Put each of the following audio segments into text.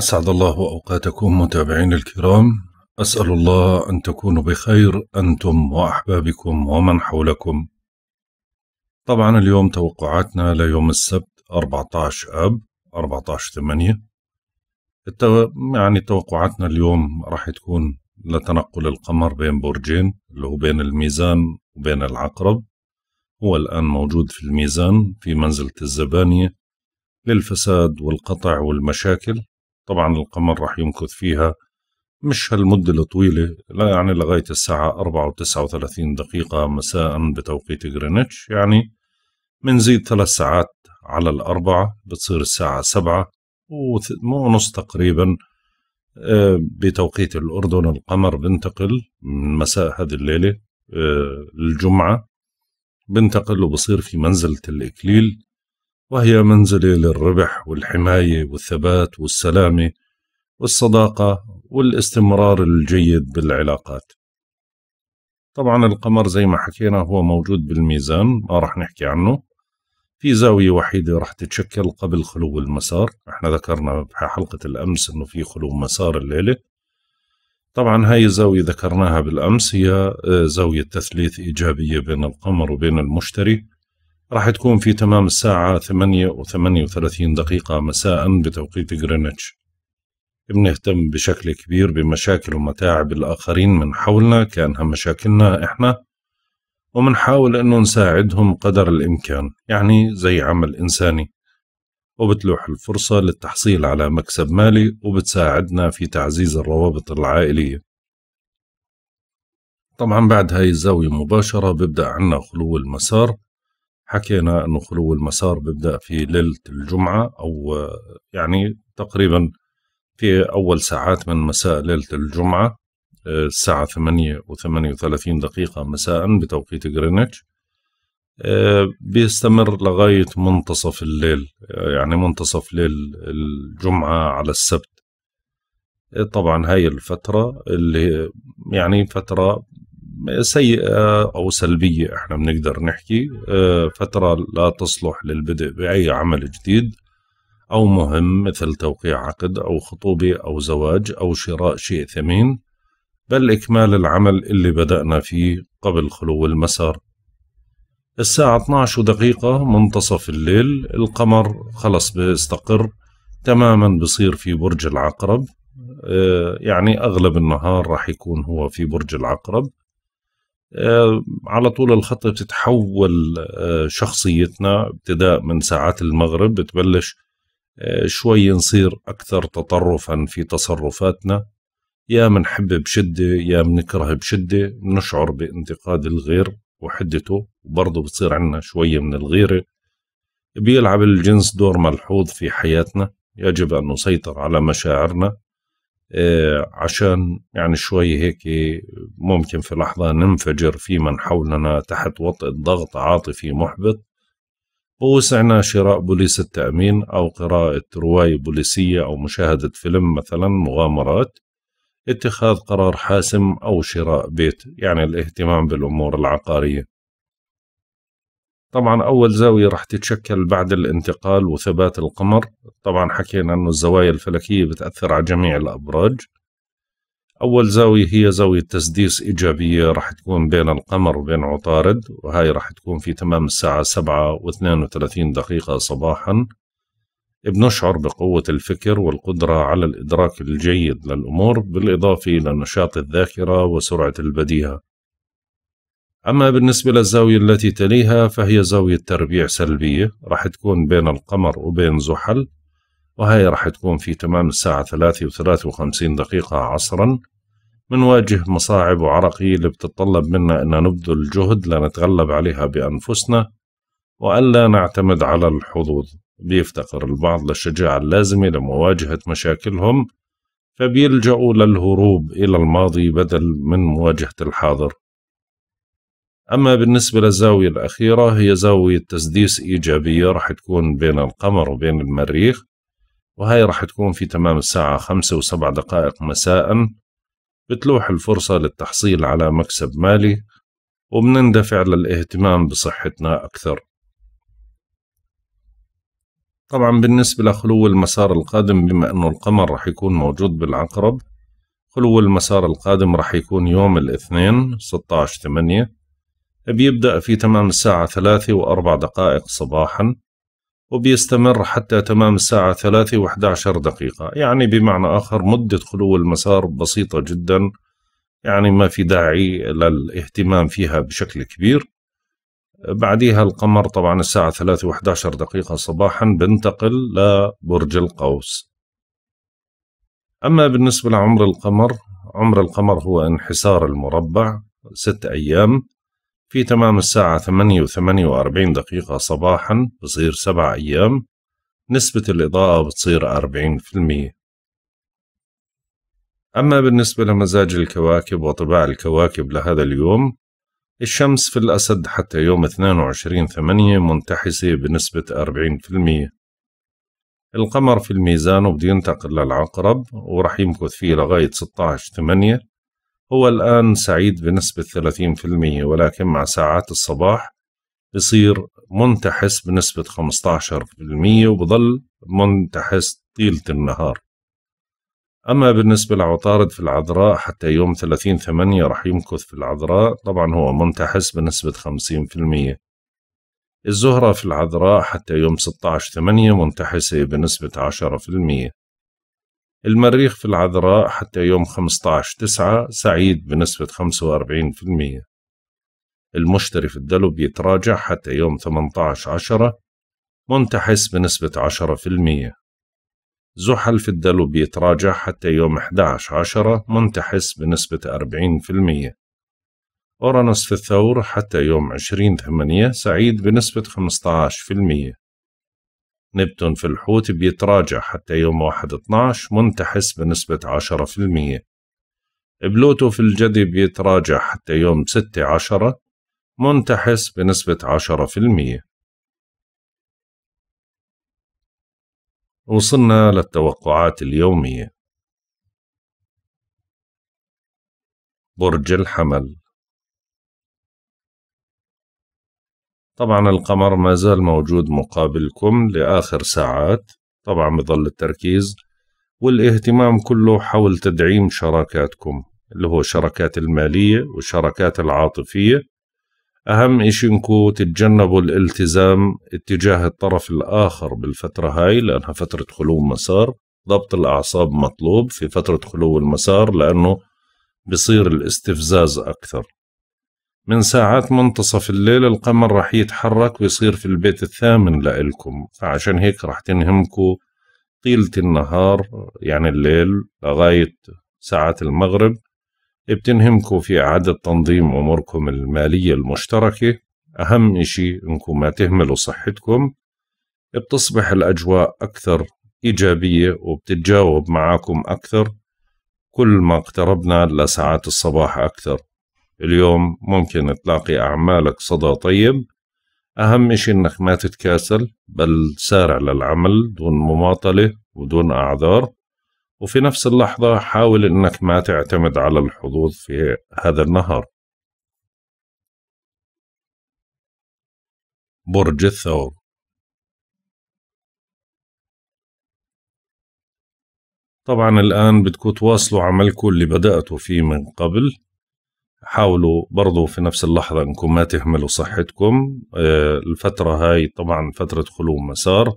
أسعد الله أوقاتكم متابعين الكرام أسأل الله أن تكونوا بخير أنتم وأحبابكم ومن حولكم طبعا اليوم توقعاتنا ليوم السبت 14 أب 14 8 التو... يعني توقعاتنا اليوم راح تكون لتنقل القمر بين برجين اللي هو بين الميزان وبين العقرب هو الآن موجود في الميزان في منزلة الزبانية للفساد والقطع والمشاكل طبعا القمر راح يمكث فيها مش هالمدة الطويلة لا يعني لغاية الساعة أربعة وتسعة وثلاثين دقيقة مساء بتوقيت غرينتش يعني منزيد ثلاث ساعات على الأربعة بتصير الساعة سبعة ونص تقريبا آه، بتوقيت الأردن القمر بنتقل من مساء هذه الليلة آه، الجمعة بنتقل وبصير في منزلة الإكليل وهي منزلي للربح والحماية والثبات والسلامة والصداقة والاستمرار الجيد بالعلاقات طبعا القمر زي ما حكينا هو موجود بالميزان ما رح نحكي عنه في زاوية وحيدة رح تتشكل قبل خلو المسار احنا ذكرنا بحلقة الأمس انه في خلو مسار الليلة طبعا هاي الزاوية ذكرناها بالأمس هي آه، زاوية تثليث إيجابية بين القمر وبين المشتري راح تكون في تمام الساعة ثمانية وثمانية وثلاثين دقيقة مساء بتوقيت غرينتش بنهتم بشكل كبير بمشاكل ومتاعب الآخرين من حولنا كأنها مشاكلنا إحنا ومنحاول أنه نساعدهم قدر الإمكان يعني زي عمل إنساني وبتلوح الفرصة للتحصيل على مكسب مالي وبتساعدنا في تعزيز الروابط العائلية طبعا بعد هاي الزاوية مباشرة بيبدأ عنا خلو المسار حكينا انه خلو المسار بيبدا في ليله الجمعه او يعني تقريبا في اول ساعات من مساء ليله الجمعه آه، الساعه 8 و38 دقيقه مساء بتوقيت غرينتش آه، بيستمر لغايه منتصف الليل آه، يعني منتصف ليل الجمعه على السبت طبعا هاي الفترة اللي يعني فترة سيئه او سلبيه احنا بنقدر نحكي آه، فتره لا تصلح للبدء باي عمل جديد او مهم مثل توقيع عقد او خطوبه او زواج او شراء شيء ثمين بل اكمال العمل اللي بدانا فيه قبل خلو المسار الساعة 12 دقيقة منتصف الليل القمر خلص بيستقر تماما بصير في برج العقرب آه، يعني أغلب النهار راح يكون هو في برج العقرب آه، على طول الخطة بتتحول آه، شخصيتنا ابتداء من ساعات المغرب بتبلش آه، شوي نصير أكثر تطرفا في تصرفاتنا يا منحب بشدة يا منكره بشدة نشعر بانتقاد الغير وحدته وبرضه بتصير عنا شوية من الغيرة بيلعب الجنس دور ملحوظ في حياتنا يجب أن نسيطر على مشاعرنا آه، عشان يعني شوي هيك ممكن في لحظة ننفجر في من حولنا تحت وطء ضغط عاطفي محبط ووسعنا شراء بوليس التأمين أو قراءة رواية بوليسية أو مشاهدة فيلم مثلا مغامرات اتخاذ قرار حاسم أو شراء بيت يعني الاهتمام بالأمور العقارية طبعا أول زاوية رح تتشكل بعد الانتقال وثبات القمر طبعا حكينا أنه الزوايا الفلكية بتأثر على جميع الأبراج أول زاوية هي زاوية تسديس إيجابية رح تكون بين القمر وبين عطارد وهاي رح تكون في تمام الساعة 7 و32 دقيقة صباحا بنشعر بقوة الفكر والقدرة على الإدراك الجيد للأمور بالإضافة إلى نشاط الذاكرة وسرعة البديهة أما بالنسبة للزاوية التي تليها فهي زاوية تربيع سلبية راح تكون بين القمر وبين زحل وهي راح تكون في تمام الساعة ثلاثة وثلاثة وخمسين دقيقة عصرا منواجه مصاعب وعرقية اللي بتتطلب منا أن نبذل جهد لنتغلب عليها بأنفسنا وألا نعتمد على الحظوظ بيفتقر البعض للشجاعة اللازمة لمواجهة مشاكلهم فبيلجأوا للهروب إلى الماضي بدل من مواجهة الحاضر أما بالنسبة للزاوية الأخيرة هي زاوية تسديس إيجابية راح تكون بين القمر وبين المريخ وهي راح تكون في تمام الساعة خمسة وسبع دقائق مساء بتلوح الفرصة للتحصيل على مكسب مالي وبنندفع للاهتمام بصحتنا أكثر طبعا بالنسبة لخلو المسار القادم بما أنه القمر راح يكون موجود بالعقرب خلو المسار القادم راح يكون يوم الاثنين 16 ثمانية بيبدأ في تمام الساعة ثلاثة وأربع دقائق صباحا وبيستمر حتى تمام الساعة ثلاثة وأحد دقيقة يعني بمعنى آخر مدة خلو المسار بسيطة جدا يعني ما في داعي للاهتمام فيها بشكل كبير بعدها القمر طبعا الساعة ثلاثة وأحد دقيقة صباحا بنتقل لبرج القوس أما بالنسبة لعمر القمر عمر القمر هو انحسار المربع ست أيام في تمام الساعة ثمانية وثمانية وأربعين دقيقة صباحا بصير سبع أيام نسبة الإضاءة بتصير 40% أما بالنسبة لمزاج الكواكب وطباع الكواكب لهذا اليوم الشمس في الأسد حتى يوم 22 ثمانية منتحسة بنسبة 40% القمر في الميزان وبدي ينتقل للعقرب ورح يمكث فيه لغاية 16 ثمانية هو الآن سعيد بنسبة 30% ولكن مع ساعات الصباح بصير منتحس بنسبة 15% وبظل منتحس طيلة النهار أما بالنسبة لعطارد في العذراء حتى يوم 30 8 رح يمكث في العذراء طبعا هو منتحس بنسبة 50% الزهرة في العذراء حتى يوم 16 8 منتحسة بنسبة 10% المريخ في العذراء حتى يوم 15/9 سعيد بنسبة 45% المشتري في الدلو بيتراجع حتى يوم 18/10 منتحس بنسبة 10% زحل في الدلو بيتراجع حتى يوم 11/10 منتحس بنسبة 40% أورانوس في الثور حتى يوم 20/8 سعيد بنسبة 15% نبتون في الحوت بيتراجع حتى يوم 1/12 منتحس بنسبة 10% بلوتو في الجدي بيتراجع حتى يوم 6/10 منتحس بنسبة 10% وصلنا للتوقعات اليومية برج الحمل طبعا القمر ما زال موجود مقابلكم لآخر ساعات طبعا بظل التركيز والاهتمام كله حول تدعيم شراكاتكم اللي هو شراكات المالية والشراكات العاطفية أهم إشي إنكو تتجنبوا الالتزام اتجاه الطرف الآخر بالفترة هاي لأنها فترة خلو مسار ضبط الأعصاب مطلوب في فترة خلو المسار لأنه بصير الاستفزاز أكثر من ساعات منتصف الليل القمر رح يتحرك ويصير في البيت الثامن لإلكم فعشان هيك رح تنهمكوا طيلة النهار يعني الليل لغاية ساعات المغرب بتنهمكوا في إعادة تنظيم أموركم المالية المشتركة أهم إشي إنكم ما تهملوا صحتكم بتصبح الأجواء أكثر إيجابية وبتتجاوب معاكم أكثر كل ما اقتربنا لساعات الصباح أكثر اليوم ممكن تلاقي أعمالك صدى طيب أهم إشي إنك ما تتكاسل بل سارع للعمل دون مماطلة ودون أعذار وفي نفس اللحظة حاول إنك ما تعتمد على الحظوظ في هذا النهار برج الثور طبعا الآن بدكم تواصلوا عملكم اللي بدأتوا فيه من قبل حاولوا برضو في نفس اللحظة انكم ما تهملوا صحتكم آه، الفترة هاي طبعا فترة خلو مسار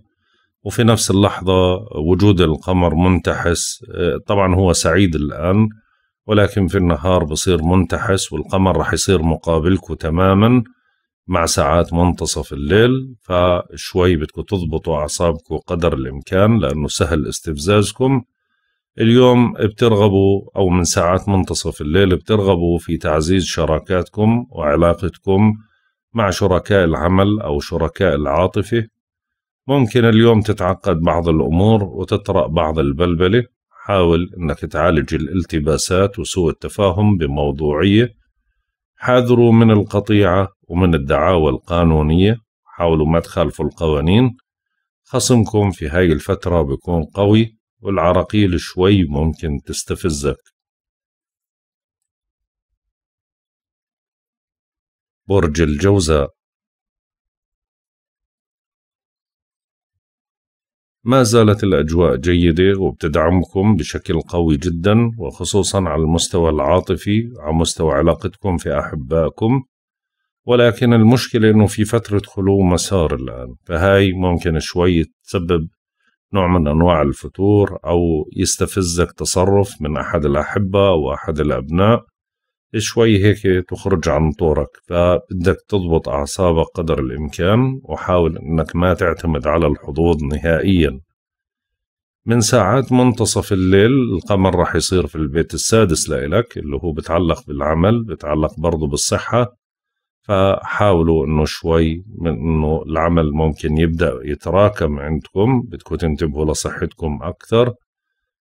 وفي نفس اللحظة وجود القمر منتحس آه، طبعا هو سعيد الآن ولكن في النهار بصير منتحس والقمر راح يصير مقابلكم تماما مع ساعات منتصف الليل فشوي بدكم تضبطوا أعصابكم قدر الإمكان لأنه سهل استفزازكم اليوم بترغبوا أو من ساعات منتصف الليل بترغبوا في تعزيز شراكاتكم وعلاقتكم مع شركاء العمل أو شركاء العاطفة ممكن اليوم تتعقد بعض الأمور وتطرأ بعض البلبلة حاول أنك تعالج الالتباسات وسوء التفاهم بموضوعية حاذروا من القطيعة ومن الدعاوى القانونية حاولوا ما تخالفوا القوانين خصمكم في هاي الفترة بيكون قوي والعراقيل شوي ممكن تستفزك برج الجوزاء ما زالت الأجواء جيدة وبتدعمكم بشكل قوي جدا وخصوصا على المستوى العاطفي على مستوى علاقتكم في أحبائكم ولكن المشكلة إنه في فترة خلو مسار الآن فهاي ممكن شوي تسبب نوع من انواع الفتور او يستفزك تصرف من احد الاحبه او احد الابناء شوي هيك تخرج عن طورك فبدك تضبط اعصابك قدر الامكان وحاول انك ما تعتمد على الحظوظ نهائيا من ساعات منتصف الليل القمر رح يصير في البيت السادس لإلك اللي هو بتعلق بالعمل بتعلق برضه بالصحة فحاولوا انه شوي من انه العمل ممكن يبدا يتراكم عندكم بدكم تنتبهوا لصحتكم اكثر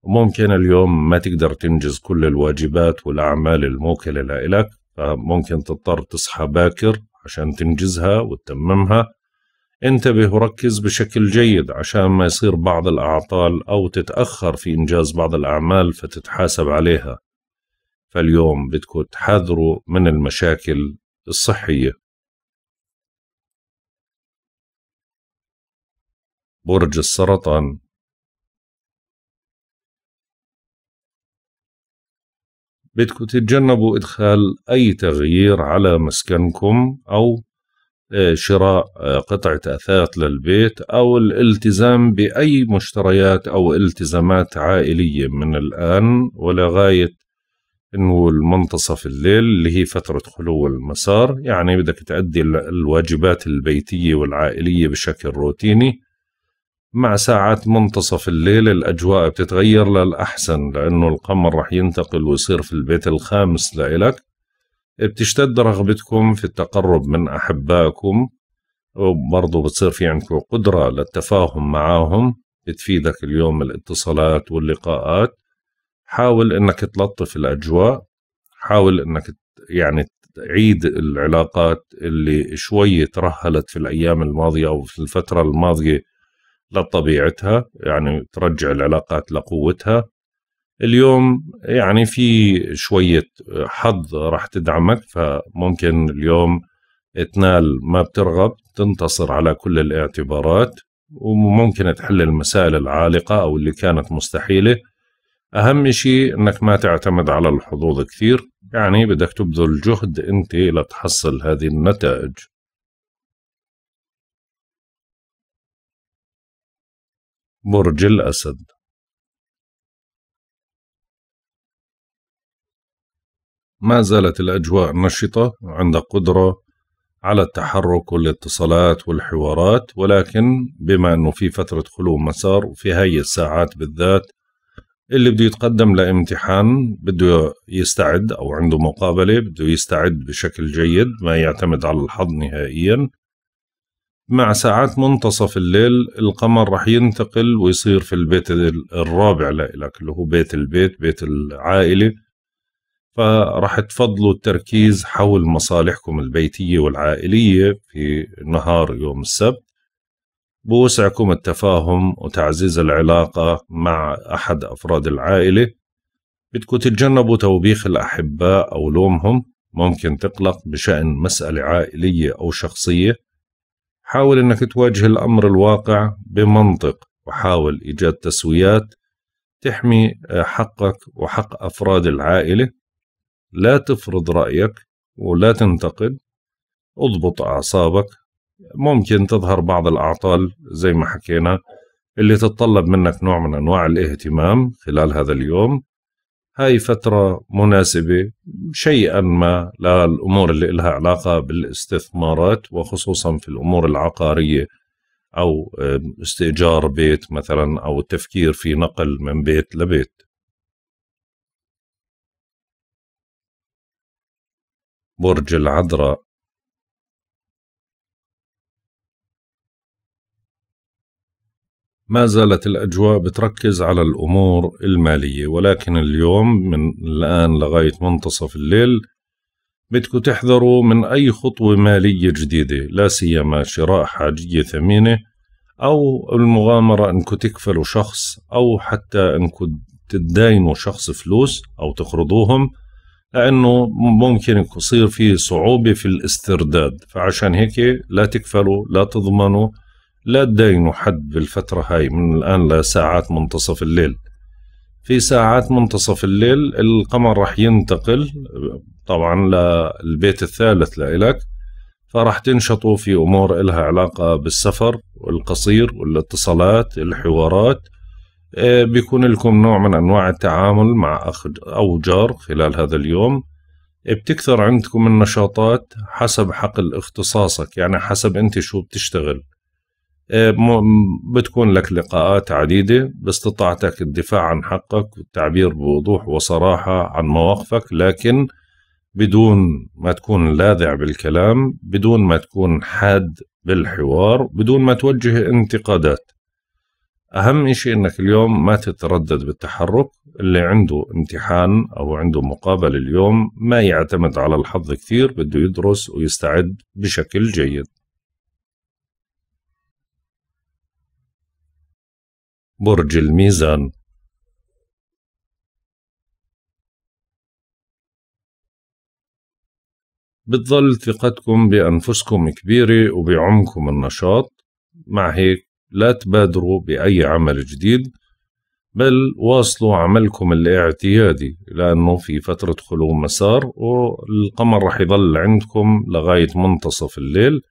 وممكن اليوم ما تقدر تنجز كل الواجبات والاعمال الموكله لإلك فممكن تضطر تصحى باكر عشان تنجزها وتتممها انتبه وركز بشكل جيد عشان ما يصير بعض الاعطال او تتاخر في انجاز بعض الاعمال فتتحاسب عليها فاليوم بدكم تحذروا من المشاكل الصحية برج السرطان بدكم تتجنبوا إدخال أي تغيير على مسكنكم أو آه، شراء آه، قطعة أثاث للبيت أو الالتزام بأي مشتريات أو التزامات عائلية من الآن ولغاية انه المنتصف الليل اللي هي فترة خلو المسار يعني بدك تأدي الواجبات البيتية والعائلية بشكل روتيني مع ساعات منتصف الليل الأجواء بتتغير للأحسن لأنه القمر رح ينتقل ويصير في البيت الخامس لإلك بتشتد رغبتكم في التقرب من أحبائكم وبرضه بتصير في عندكم قدرة للتفاهم معاهم بتفيدك اليوم الاتصالات واللقاءات حاول انك تلطف الاجواء حاول انك يعني تعيد العلاقات اللي شوي ترهلت في الايام الماضيه او في الفتره الماضيه لطبيعتها يعني ترجع العلاقات لقوتها اليوم يعني في شويه حظ راح تدعمك فممكن اليوم تنال ما بترغب تنتصر على كل الاعتبارات وممكن تحل المسائل العالقه او اللي كانت مستحيله أهم شيء إنك ما تعتمد على الحظوظ كثير يعني بدك تبذل جهد أنت لتحصل هذه النتائج برج الأسد ما زالت الأجواء نشطة وعندك قدرة على التحرك والاتصالات والحوارات ولكن بما أنه في فترة خلو مسار وفي هاي الساعات بالذات اللي بده يتقدم لامتحان بده يستعد او عنده مقابله بده يستعد بشكل جيد ما يعتمد على الحظ نهائيا مع ساعات منتصف الليل القمر رح ينتقل ويصير في البيت الرابع لإلك اللي هو بيت البيت بيت العائلة فرح تفضلوا التركيز حول مصالحكم البيتية والعائلية في نهار يوم السبت بوسعكم التفاهم وتعزيز العلاقة مع أحد أفراد العائلة بدكم تتجنبوا توبيخ الأحباء أو لومهم ممكن تقلق بشأن مسألة عائلية أو شخصية حاول أنك تواجه الأمر الواقع بمنطق وحاول إيجاد تسويات تحمي حقك وحق أفراد العائلة لا تفرض رأيك ولا تنتقد اضبط أعصابك ممكن تظهر بعض الأعطال زي ما حكينا اللي تتطلب منك نوع من أنواع الاهتمام خلال هذا اليوم هاي فترة مناسبة شيئا ما للأمور اللي لها علاقة بالاستثمارات وخصوصا في الأمور العقارية أو استئجار بيت مثلا أو التفكير في نقل من بيت لبيت برج العذراء ما زالت الأجواء بتركز على الأمور المالية ولكن اليوم من الآن لغاية منتصف الليل بدكم تحذروا من أي خطوة مالية جديدة لا سيما شراء حاجية ثمينة أو المغامرة أنكم تكفلوا شخص أو حتى أنكم تداينوا شخص فلوس أو تقرضوهم لأنه ممكن يصير في صعوبة في الاسترداد فعشان هيك لا تكفلوا لا تضمنوا لا تداينوا حد بالفترة هاي من الآن لساعات منتصف الليل في ساعات منتصف الليل القمر راح ينتقل طبعا للبيت الثالث لإلك فراح تنشطوا في أمور إلها علاقة بالسفر والقصير والاتصالات الحوارات إيه، بيكون لكم نوع من أنواع التعامل مع أخ أو جار خلال هذا اليوم إيه، بتكثر عندكم النشاطات حسب حقل اختصاصك يعني حسب أنت شو بتشتغل آه، بتكون لك لقاءات عديدة باستطاعتك الدفاع عن حقك والتعبير بوضوح وصراحة عن مواقفك لكن بدون ما تكون لاذع بالكلام بدون ما تكون حاد بالحوار بدون ما توجه انتقادات أهم إشي إنك اليوم ما تتردد بالتحرك اللي عنده امتحان أو عنده مقابلة اليوم ما يعتمد على الحظ كثير بده يدرس ويستعد بشكل جيد برج الميزان بتظل ثقتكم بأنفسكم كبيرة وبعمكم النشاط مع هيك لا تبادروا بأي عمل جديد بل واصلوا عملكم الاعتيادي لأنه في فترة خلو مسار والقمر رح يظل عندكم لغاية منتصف الليل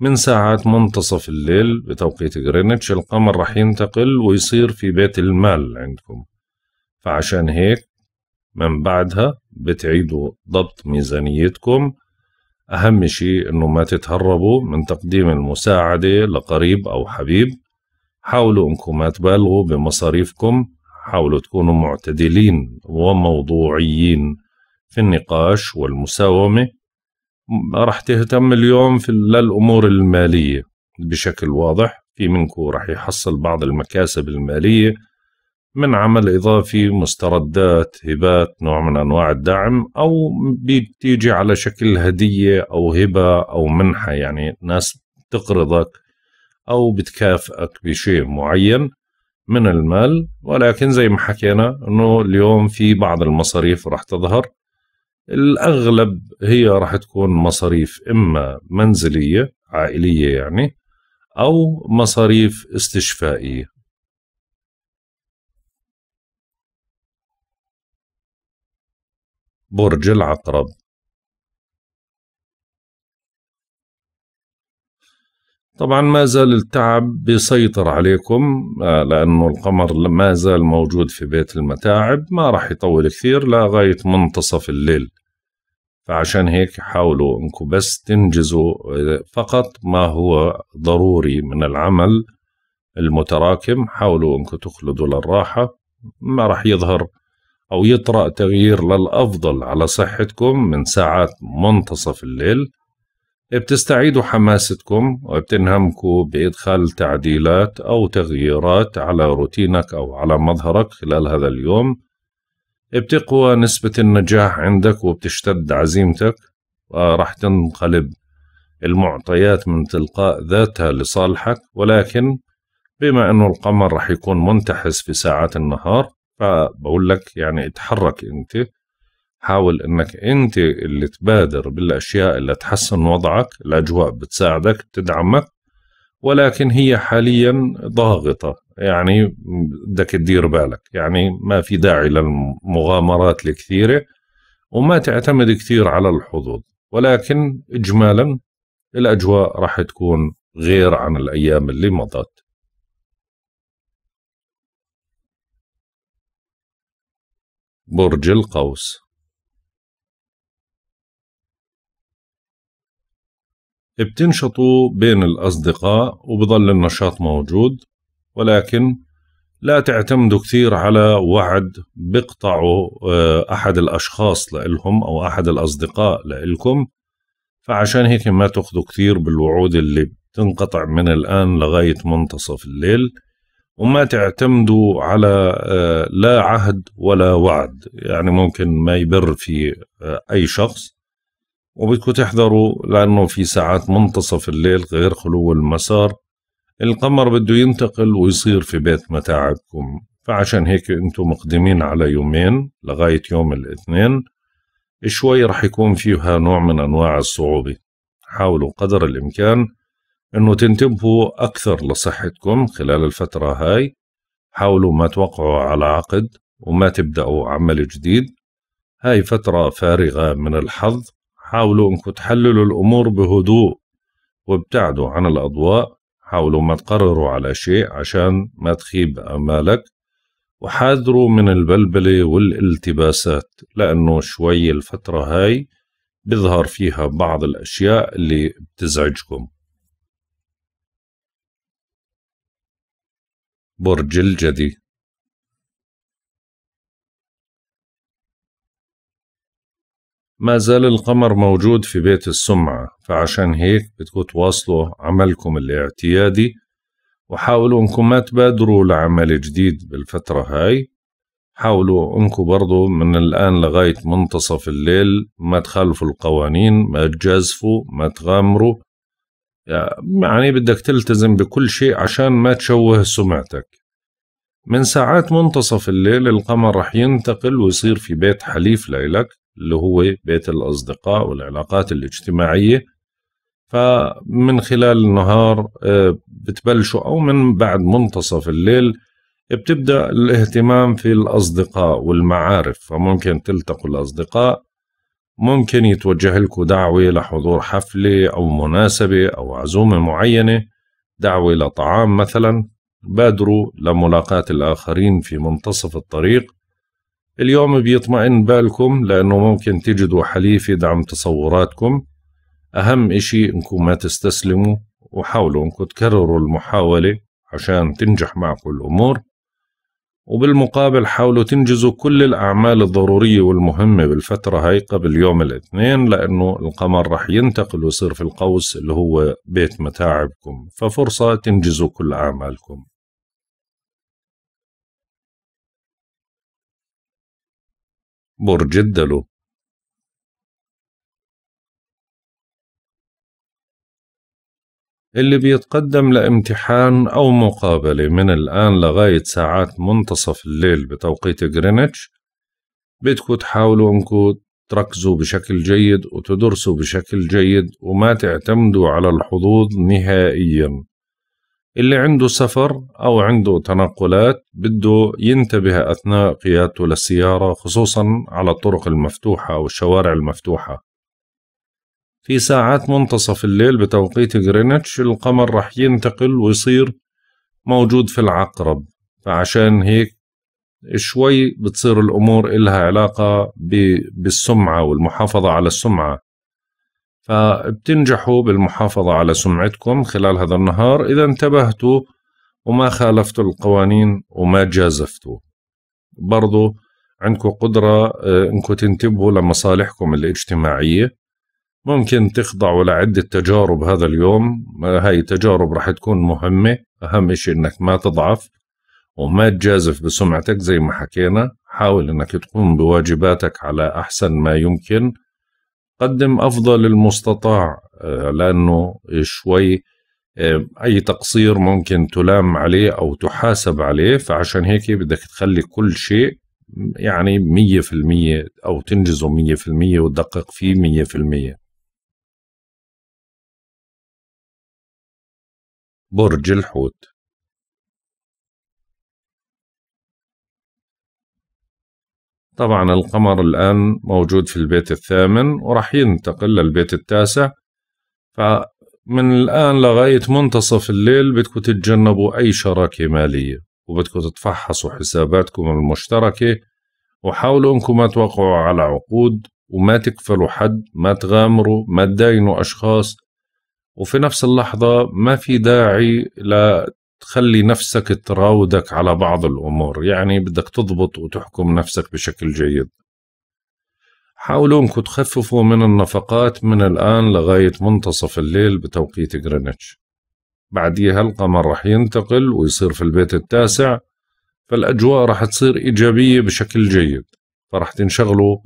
من ساعات منتصف الليل بتوقيت غرينتش القمر رح ينتقل ويصير في بيت المال عندكم فعشان هيك من بعدها بتعيدوا ضبط ميزانيتكم أهم شيء إنه ما تتهربوا من تقديم المساعدة لقريب أو حبيب حاولوا إنكم ما تبالغوا بمصاريفكم حاولوا تكونوا معتدلين وموضوعيين في النقاش والمساومة راح تهتم اليوم في للأمور المالية بشكل واضح في منكم راح يحصل بعض المكاسب المالية من عمل إضافي مستردات هبات نوع من أنواع الدعم أو بتيجي على شكل هدية أو هبة أو منحة يعني ناس تقرضك أو بتكافئك بشيء معين من المال ولكن زي ما حكينا أنه اليوم في بعض المصاريف راح تظهر الاغلب هي راح تكون مصاريف اما منزليه عائليه يعني او مصاريف استشفائيه برج العقرب طبعا ما زال التعب بيسيطر عليكم آه، لأنه القمر ما زال موجود في بيت المتاعب ما راح يطول كثير لغاية منتصف الليل فعشان هيك حاولوا انكم بس تنجزوا آه، فقط ما هو ضروري من العمل المتراكم حاولوا انكم تخلدوا للراحة ما راح يظهر أو يطرأ تغيير للأفضل على صحتكم من ساعات منتصف الليل بتستعيدوا حماستكم وبتنهمكوا بإدخال تعديلات أو تغييرات على روتينك أو على مظهرك خلال هذا اليوم بتقوى نسبة النجاح عندك وبتشتد عزيمتك وراح تنقلب المعطيات من تلقاء ذاتها لصالحك ولكن بما أنه القمر راح يكون منتحس في ساعات النهار فبقول لك يعني اتحرك أنت حاول انك انت اللي تبادر بالاشياء اللي تحسن وضعك الاجواء بتساعدك بتدعمك ولكن هي حاليا ضاغطه يعني بدك تدير بالك يعني ما في داعي للمغامرات الكثيره وما تعتمد كثير على الحظوظ ولكن اجمالا الاجواء راح تكون غير عن الايام اللي مضت برج القوس بتنشطوا بين الأصدقاء وبضل النشاط موجود ولكن لا تعتمدوا كثير على وعد بقطعوا آه، أحد الأشخاص لإلهم أو أحد الأصدقاء لإلكم فعشان هيك ما تاخذوا كثير بالوعود اللي بتنقطع من الآن لغاية منتصف الليل وما تعتمدوا على آه، لا عهد ولا وعد يعني ممكن ما يبر في آه، أي شخص وبدكم تحذروا لأنه في ساعات منتصف الليل غير خلو المسار القمر بده ينتقل ويصير في بيت متاعبكم فعشان هيك انتم مقدمين على يومين لغاية يوم الاثنين شوي رح يكون فيها نوع من أنواع الصعوبة حاولوا قدر الإمكان أنه تنتبهوا أكثر لصحتكم خلال الفترة هاي حاولوا ما توقعوا على عقد وما تبدأوا عمل جديد هاي فترة فارغة من الحظ حاولوا انكم تحللوا الامور بهدوء وابتعدوا عن الاضواء حاولوا ما تقرروا على شيء عشان ما تخيب امالك وحاذروا من البلبلة والالتباسات لأنه شوي الفترة هاي بيظهر فيها بعض الأشياء اللي بتزعجكم برج الجدي ما زال القمر موجود في بيت السمعة فعشان هيك بدكم تواصلوا عملكم الاعتيادي وحاولوا انكم ما تبادروا لعمل جديد بالفترة هاي حاولوا انكم برضو من الآن لغاية منتصف الليل ما تخالفوا القوانين ما تجازفوا ما تغامروا يعني بدك تلتزم بكل شيء عشان ما تشوه سمعتك من ساعات منتصف الليل القمر رح ينتقل ويصير في بيت حليف لإلك اللي هو بيت الأصدقاء والعلاقات الاجتماعية فمن خلال النهار آه، بتبلشوا أو من بعد منتصف الليل بتبدأ الاهتمام في الأصدقاء والمعارف فممكن تلتقوا الأصدقاء ممكن يتوجه لكم دعوة لحضور حفلة أو مناسبة أو عزومة معينة دعوة لطعام مثلا بادروا لملاقاة الآخرين في منتصف الطريق اليوم بيطمئن بالكم لأنه ممكن تجدوا حليف يدعم تصوراتكم أهم إشي إنكم ما تستسلموا وحاولوا إنكم تكرروا المحاولة عشان تنجح معكم الأمور وبالمقابل حاولوا تنجزوا كل الأعمال الضرورية والمهمة بالفترة هاي قبل يوم الاثنين لأنه القمر رح ينتقل ويصير في القوس اللي هو بيت متاعبكم ففرصة تنجزوا كل أعمالكم برج الدلو اللي بيتقدم لامتحان أو مقابلة من الآن لغاية ساعات منتصف الليل بتوقيت جرينتش بدكوا تحاولوا انكم تركزوا بشكل جيد وتدرسوا بشكل جيد وما تعتمدوا على الحظوظ نهائياً اللي عنده سفر أو عنده تنقلات بده ينتبه أثناء قيادته للسيارة خصوصا على الطرق المفتوحة أو الشوارع المفتوحة في ساعات منتصف الليل بتوقيت غرينتش القمر رح ينتقل ويصير موجود في العقرب فعشان هيك شوي بتصير الأمور إلها علاقة بالسمعة والمحافظة على السمعة فبتنجحوا بالمحافظة على سمعتكم خلال هذا النهار إذا انتبهتوا وما خالفتوا القوانين وما جازفتوا برضو عندكم قدرة آه، انكم تنتبهوا لمصالحكم الاجتماعية ممكن تخضعوا لعدة تجارب هذا اليوم آه، هاي التجارب رح تكون مهمة أهم إشي إنك ما تضعف وما تجازف بسمعتك زي ما حكينا حاول إنك تقوم بواجباتك على أحسن ما يمكن قدم أفضل المستطاع آه، لأنه شوي آه، أي تقصير ممكن تلام عليه أو تحاسب عليه فعشان هيك بدك تخلي كل شيء يعني مية في المية أو تنجزه مية في المية وتدقق فيه مية في المية برج الحوت طبعا القمر الآن موجود في البيت الثامن وراح ينتقل للبيت التاسع فمن الآن لغاية منتصف الليل بدكم تتجنبوا أي شراكة مالية وبدكم تتفحصوا حساباتكم المشتركة وحاولوا أنكم ما توقعوا على عقود وما تكفلوا حد ما تغامروا ما تداينوا أشخاص وفي نفس اللحظة ما في داعي تخلي نفسك تراودك على بعض الأمور يعني بدك تضبط وتحكم نفسك بشكل جيد حاولوا انكم تخففوا من النفقات من الآن لغاية منتصف الليل بتوقيت غرينتش بعديها القمر رح ينتقل ويصير في البيت التاسع فالأجواء رح تصير إيجابية بشكل جيد فرح تنشغلوا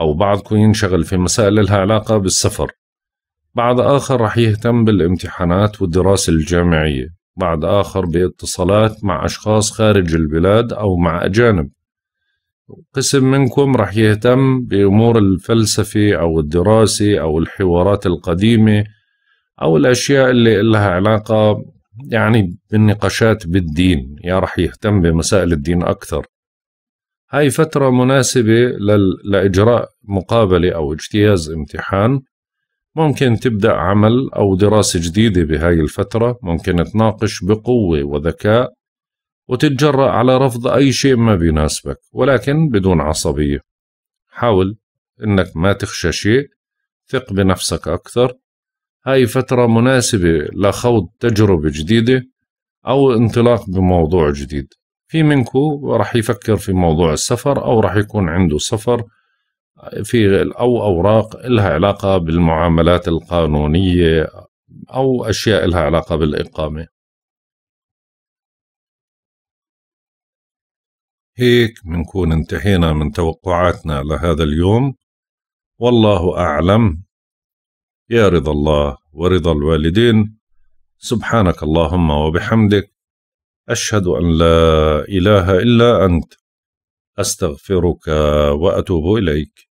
أو بعضكم ينشغل في مسائل لها علاقة بالسفر بعض آخر رح يهتم بالامتحانات والدراسة الجامعية بعد آخر باتصالات مع أشخاص خارج البلاد أو مع أجانب قسم منكم رح يهتم بأمور الفلسفة أو الدراسة أو الحوارات القديمة أو الأشياء اللي لها علاقة يعني بالنقاشات بالدين يا رح يهتم بمسائل الدين أكثر هاي فترة مناسبة لإجراء مقابلة أو اجتياز امتحان ممكن تبدأ عمل أو دراسة جديدة بهاي الفترة ممكن تناقش بقوة وذكاء وتتجرأ على رفض أي شيء ما بيناسبك ولكن بدون عصبية حاول إنك ما تخشى شيء ثق بنفسك أكثر هاي فترة مناسبة لخوض تجربة جديدة أو انطلاق بموضوع جديد في منكو رح يفكر في موضوع السفر أو رح يكون عنده سفر في او اوراق لها علاقه بالمعاملات القانونيه او اشياء لها علاقه بالاقامه هيك بنكون انتهينا من توقعاتنا لهذا اليوم والله اعلم يا رضا الله ورضا الوالدين سبحانك اللهم وبحمدك اشهد ان لا اله الا انت استغفرك واتوب اليك